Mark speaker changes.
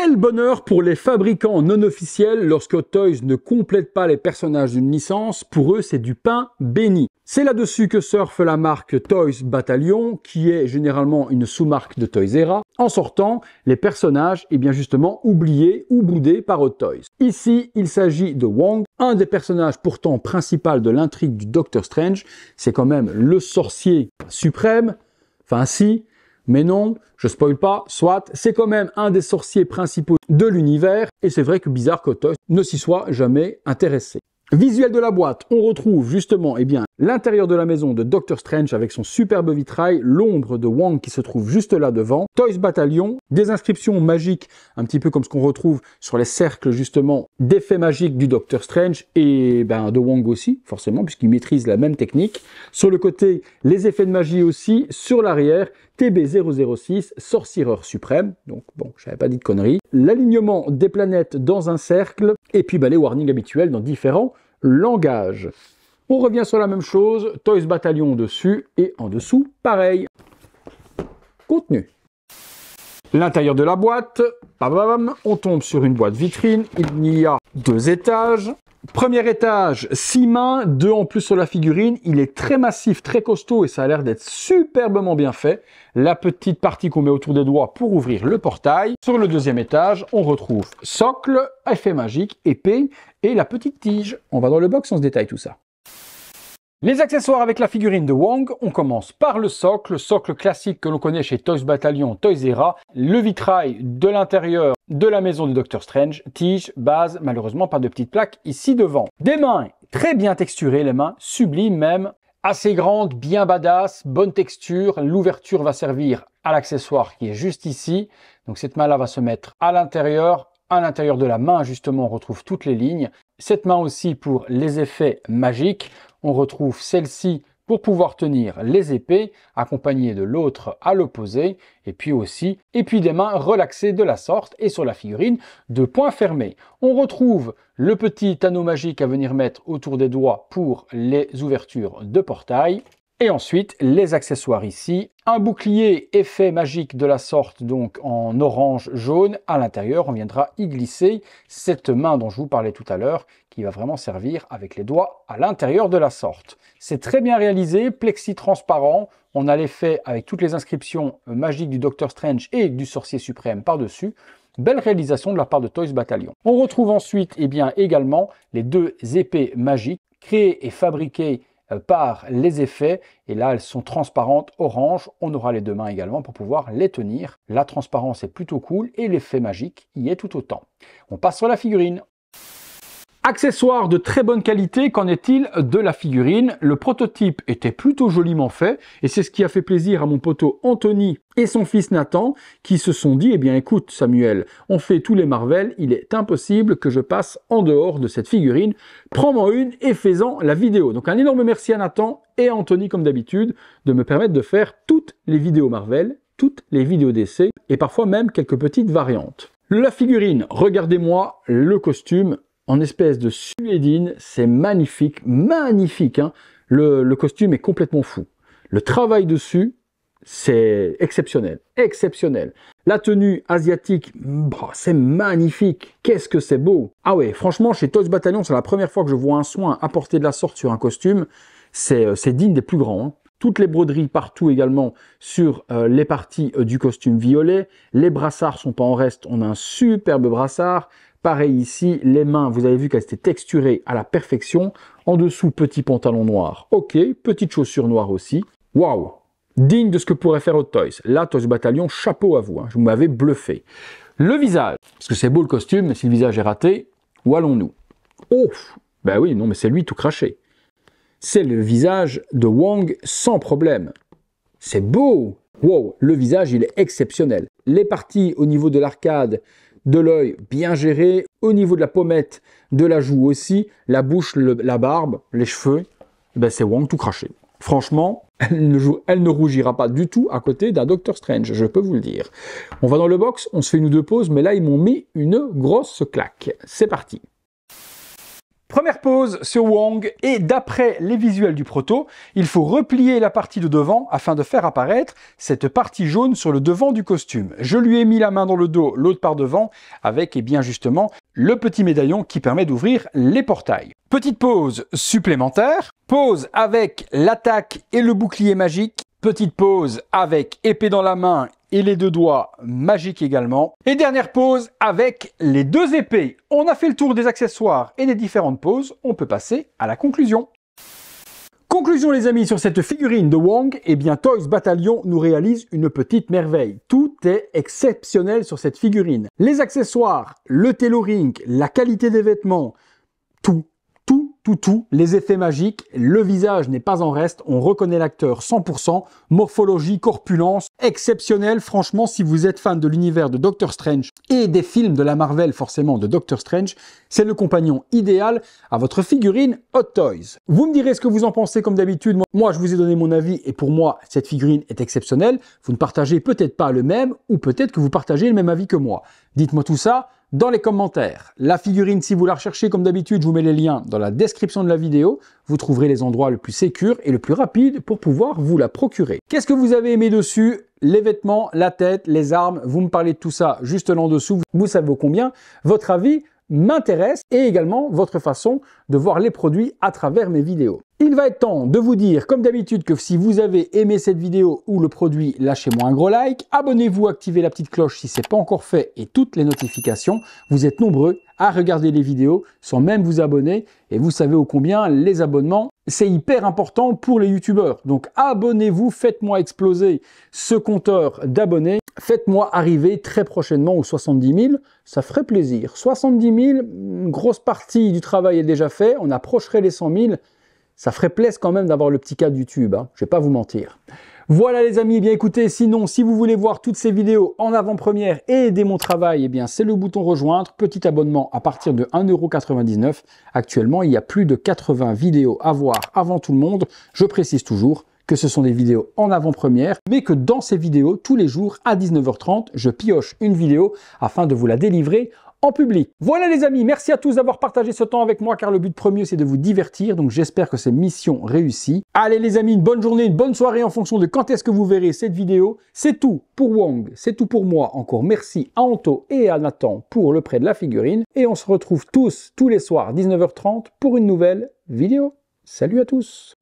Speaker 1: Quel bonheur pour les fabricants non officiels lorsque Toys ne complète pas les personnages d'une licence, pour eux c'est du pain béni. C'est là-dessus que surfe la marque Toys Battalion, qui est généralement une sous-marque de Toys Era, en sortant les personnages, et eh bien justement, oubliés ou boudés par Hot Toys. Ici, il s'agit de Wong, un des personnages pourtant principal de l'intrigue du Doctor Strange. C'est quand même le sorcier suprême. Enfin si, mais non, je spoil pas, soit, c'est quand même un des sorciers principaux de l'univers, et c'est vrai que Bizarre Kotos ne s'y soit jamais intéressé. Visuel de la boîte, on retrouve justement eh bien, L'intérieur de la maison de Doctor Strange avec son superbe vitrail, l'ombre de Wong qui se trouve juste là devant, Toys Battalion, des inscriptions magiques, un petit peu comme ce qu'on retrouve sur les cercles justement d'effets magiques du Doctor Strange et ben, de Wong aussi, forcément, puisqu'il maîtrise la même technique. Sur le côté, les effets de magie aussi, sur l'arrière, TB006, Sorcireur Suprême, donc bon, n'avais pas dit de conneries, l'alignement des planètes dans un cercle, et puis ben, les warnings habituels dans différents langages. On revient sur la même chose, Toys Battalion dessus et en dessous, pareil. Contenu. L'intérieur de la boîte, bam, on tombe sur une boîte vitrine, il y a deux étages. Premier étage, six mains, deux en plus sur la figurine, il est très massif, très costaud et ça a l'air d'être superbement bien fait. La petite partie qu'on met autour des doigts pour ouvrir le portail. Sur le deuxième étage, on retrouve socle, effet magique, épée et la petite tige. On va dans le box, on se détaille tout ça. Les accessoires avec la figurine de Wong, on commence par le socle, le socle classique que l'on connaît chez Toys Battalion, Toys Era, le vitrail de l'intérieur de la maison du Docteur Strange, tige, base, malheureusement pas de petite plaque ici devant. Des mains, très bien texturées les mains, sublimes même, assez grandes, bien badass, bonne texture, l'ouverture va servir à l'accessoire qui est juste ici, donc cette main là va se mettre à l'intérieur, à l'intérieur de la main justement on retrouve toutes les lignes, cette main aussi pour les effets magiques, on retrouve celle-ci pour pouvoir tenir les épées, accompagnées de l'autre à l'opposé, et puis aussi, et puis des mains relaxées de la sorte, et sur la figurine, de points fermés. On retrouve le petit anneau magique à venir mettre autour des doigts pour les ouvertures de portail. Et ensuite, les accessoires ici. Un bouclier effet magique de la sorte, donc en orange-jaune. À l'intérieur, on viendra y glisser cette main dont je vous parlais tout à l'heure, va vraiment servir avec les doigts à l'intérieur de la sorte. C'est très bien réalisé, plexi transparent, on a l'effet avec toutes les inscriptions magiques du Docteur Strange et du Sorcier Suprême par-dessus. Belle réalisation de la part de Toys Battalion. On retrouve ensuite et eh bien, également les deux épées magiques créées et fabriquées euh, par les effets. Et là, elles sont transparentes, orange. On aura les deux mains également pour pouvoir les tenir. La transparence est plutôt cool et l'effet magique y est tout autant. On passe sur la figurine. Accessoire de très bonne qualité, qu'en est-il de la figurine Le prototype était plutôt joliment fait et c'est ce qui a fait plaisir à mon poteau Anthony et son fils Nathan qui se sont dit, eh bien écoute Samuel, on fait tous les Marvel, il est impossible que je passe en dehors de cette figurine, prends-moi une et fais-en la vidéo. Donc un énorme merci à Nathan et à Anthony comme d'habitude de me permettre de faire toutes les vidéos Marvel, toutes les vidéos d'essai et parfois même quelques petites variantes. La figurine, regardez-moi le costume, en espèce de suédine. C'est magnifique, magnifique. Hein. Le, costume est complètement fou. Le travail dessus, c'est exceptionnel, exceptionnel. La tenue asiatique, bah, c'est magnifique. Qu'est-ce que c'est beau. Ah ouais, franchement, chez Toys Battalion, c'est la première fois que je vois un soin apporté de la sorte sur un costume. C'est euh, digne des plus grands. Hein. Toutes les broderies partout également sur euh, les parties euh, du costume violet. Les brassards sont pas en reste. On a un superbe brassard. Pareil ici, les mains, vous avez vu qu'elles étaient texturées à la perfection. En dessous, petit pantalon noir, ok. Petite chaussure noire aussi. Waouh Digne de ce que pourrait faire Hot Toys. Là, Toys Battalion, chapeau à vous. Je hein. vous m'avais bluffé. Le visage, parce que c'est beau le costume, mais si le visage est raté, où allons-nous Oh Ben oui, non, mais c'est lui tout craché. C'est le visage de Wang sans problème. C'est beau Wow, le visage, il est exceptionnel. Les parties au niveau de l'arcade, de l'œil bien géré, au niveau de la pommette, de la joue aussi, la bouche, la barbe, les cheveux, eh ben, c'est Wong tout craché. Franchement, elle ne, elle ne, rougira pas du tout à côté d'un Doctor Strange, je peux vous le dire. On va dans le box, on se fait une ou deux pauses, mais là ils m'ont mis une grosse claque. C'est parti. Première pause sur Wong, et d'après les visuels du proto, il faut replier la partie de devant afin de faire apparaître cette partie jaune sur le devant du costume. Je lui ai mis la main dans le dos, l'autre par devant, avec et eh bien justement le petit médaillon qui permet d'ouvrir les portails. Petite pause supplémentaire, pause avec l'attaque et le bouclier magique, Petite pause avec épée dans la main et les deux doigts magiques également. Et dernière pause avec les deux épées. On a fait le tour des accessoires et des différentes poses. On peut passer à la conclusion. Conclusion les amis sur cette figurine de Wong, eh bien Toys Battalion nous réalise une petite merveille. Tout est exceptionnel sur cette figurine. Les accessoires, le tailoring, la qualité des vêtements, tout tout, les effets magiques, le visage n'est pas en reste, on reconnaît l'acteur 100%, morphologie, corpulence, exceptionnel, franchement si vous êtes fan de l'univers de Doctor Strange et des films de la Marvel forcément de Doctor Strange, c'est le compagnon idéal à votre figurine Hot Toys. Vous me direz ce que vous en pensez comme d'habitude, moi je vous ai donné mon avis et pour moi cette figurine est exceptionnelle, vous ne partagez peut-être pas le même ou peut-être que vous partagez le même avis que moi. Dites-moi tout ça, dans les commentaires. La figurine, si vous la recherchez, comme d'habitude, je vous mets les liens dans la description de la vidéo. Vous trouverez les endroits le plus sûrs et le plus rapide pour pouvoir vous la procurer. Qu'est-ce que vous avez aimé dessus les vêtements, la tête, les armes, vous me parlez de tout ça juste en dessous, vous savez combien. Votre avis m'intéresse et également votre façon de voir les produits à travers mes vidéos. Il va être temps de vous dire, comme d'habitude, que si vous avez aimé cette vidéo ou le produit, lâchez-moi un gros like, abonnez-vous, activez la petite cloche si ce n'est pas encore fait et toutes les notifications. Vous êtes nombreux à regarder les vidéos sans même vous abonner et vous savez au combien les abonnements, c'est hyper important pour les youtubeurs. Donc abonnez-vous, faites-moi exploser ce compteur d'abonnés, faites-moi arriver très prochainement aux 70 000, ça ferait plaisir. 70 000, une grosse partie du travail est déjà fait, on approcherait les 100 000. Ça ferait plaisir quand même d'avoir le petit cas du tube, je ne vais pas vous mentir. Voilà les amis, eh bien écoutez, sinon si vous voulez voir toutes ces vidéos en avant-première et aider mon travail, eh bien c'est le bouton rejoindre, petit abonnement à partir de 1,99€. Actuellement, il y a plus de 80 vidéos à voir avant tout le monde. Je précise toujours que ce sont des vidéos en avant-première, mais que dans ces vidéos, tous les jours à 19h30, je pioche une vidéo afin de vous la délivrer en public. Voilà les amis, merci à tous d'avoir partagé ce temps avec moi car le but premier c'est de vous divertir, donc j'espère que cette mission réussit. Allez les amis, une bonne journée, une bonne soirée en fonction de quand est-ce que vous verrez cette vidéo. C'est tout pour Wang, c'est tout pour moi. Encore merci à Anto et à Nathan pour le prêt de la figurine et on se retrouve tous tous les soirs 19h30 pour une nouvelle vidéo. Salut à tous